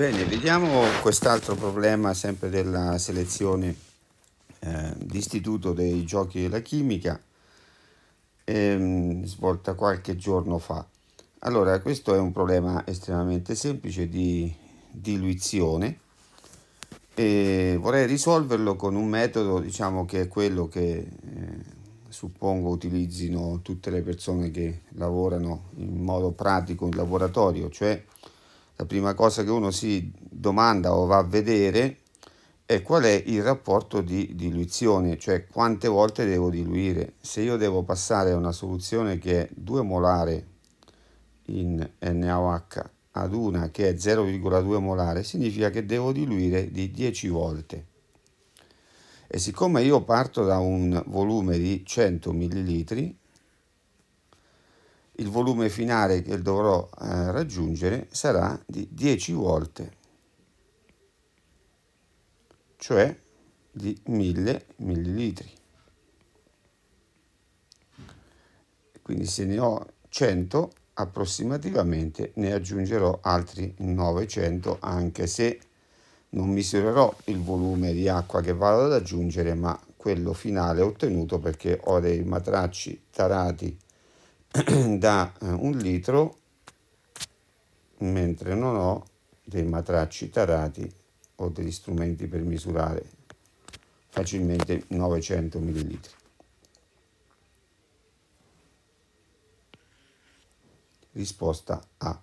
Bene, vediamo quest'altro problema sempre della selezione eh, d'istituto dei giochi della chimica, ehm, svolta qualche giorno fa. Allora, questo è un problema estremamente semplice di diluizione e vorrei risolverlo con un metodo, diciamo, che è quello che eh, suppongo utilizzino tutte le persone che lavorano in modo pratico in laboratorio, cioè la prima cosa che uno si domanda o va a vedere è qual è il rapporto di diluizione, cioè quante volte devo diluire. Se io devo passare a una soluzione che è 2 molare in NaOH ad una che è 0,2 molare, significa che devo diluire di 10 volte. E siccome io parto da un volume di 100 millilitri, il volume finale che dovrò eh, raggiungere sarà di 10 volte, cioè di 1000 millilitri. Quindi se ne ho 100 approssimativamente ne aggiungerò altri 900 anche se non misurerò il volume di acqua che vado ad aggiungere ma quello finale ottenuto perché ho dei matracci tarati da eh, un litro mentre non ho dei matracci tarati o degli strumenti per misurare facilmente 900 ml. Risposta A.